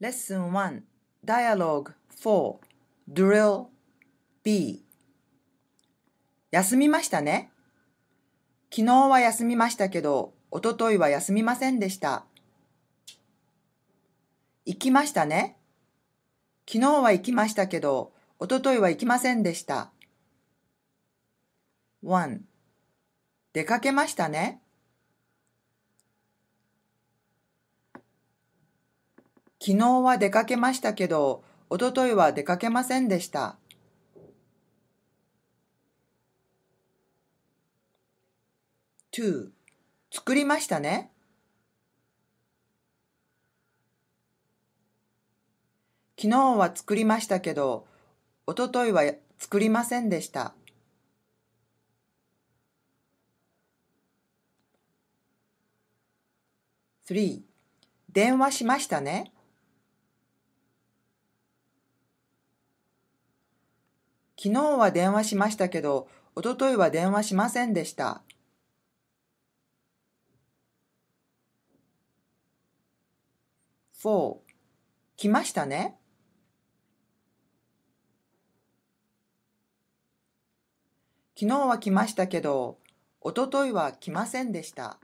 レッスン1 Dialogue 4 Drill B 休みましたね。昨日は休みましたけど、おとといは休みませんでした。行きましたね。昨日は行きましたけど、おとといは行きませんでした。1. 出かけましたね。昨日は出かけましたけど、おとといは出かけませんでした。to 作りましたね。昨日は作りましたけど、おとといは作りませんでした。3電話しましたね。昨日は電話しましたけど、おとといは電話しませんでした。4来ましたね。昨日は来ましたけど、おとといは来ませんでした。